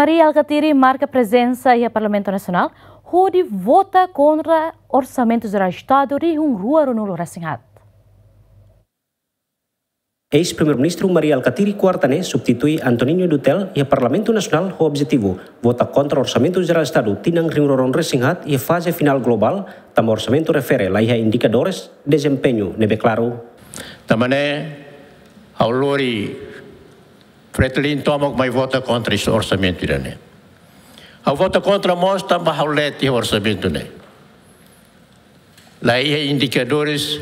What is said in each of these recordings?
Maria Alcatiri marca presença e a Parlamento Nacional. Rudi vota contra orçamento do Estado e um ruaro no Loracinhado. Ex-Primeiro-Ministro Maria Alcatiri Quartané substitui Antoninho Dutel e Parlamento Nacional o objetivo vota contra o orçamento geral do Estado tinham ringroron resinghat e fase final global tam orçamento refere laiha indicadores desempenho nebe claro. Tamane aulori Fretlin Tomok mai vota contra esse orçamento iraniano. A vota contra nós também haulete o orçamento, né? Lá é indicadores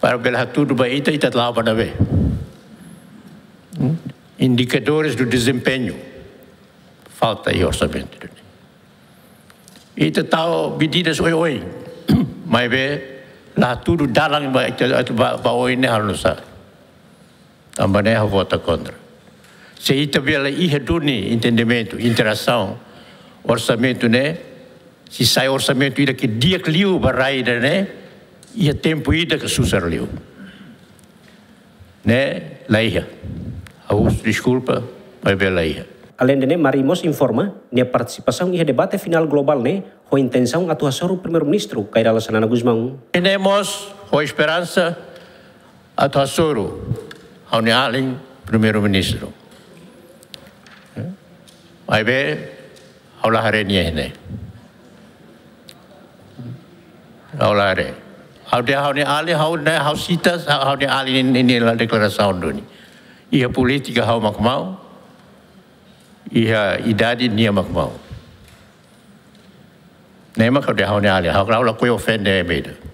para belar tudo baita e tatlau para Indicadores do desempenho. Falta aí orçamento. E tal medidas oi oi. Mas ver lá tudo dalang baita baita oi né halusa. Também é a vota contra. Se também ela redune entendimento, interação, orçamento, né? Se sai orçamento, ida que dia que liu barraida, né? E né? a tempo ida que susar liu. Né? Laia. Augusto, desculpa, vai ver laia. Além de né, Marimos informa, né participação e debate final global, né? Com intenção atuação do primeiro-ministro, Cairala Sanana Guzmão. Temos né, com esperança atuação ao Nealim, primeiro-ministro. Mai be aula hare ni hene. Aula hare. Hau dia hau ni ali hau ne hau sita hau ni ali ni ni la deklarasi hau ni. Ia pulih tiga hau mau, Ia idadi ni mau, Nema kau dia hau ni ali hau kau la kue offend e be.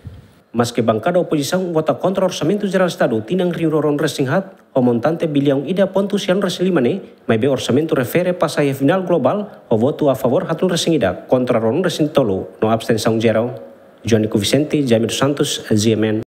Maski bancada oposição wata kontrol o jeral geral do Estado, tinang roron resinghat, o montante biliang ida pontusian sian resilimane, mas be orçamento refere pasai final global, o votu a favor hatun resingida, roron resing resintolo, no sang jeral. Johnny Vicente, Jamir Santos, ZMN.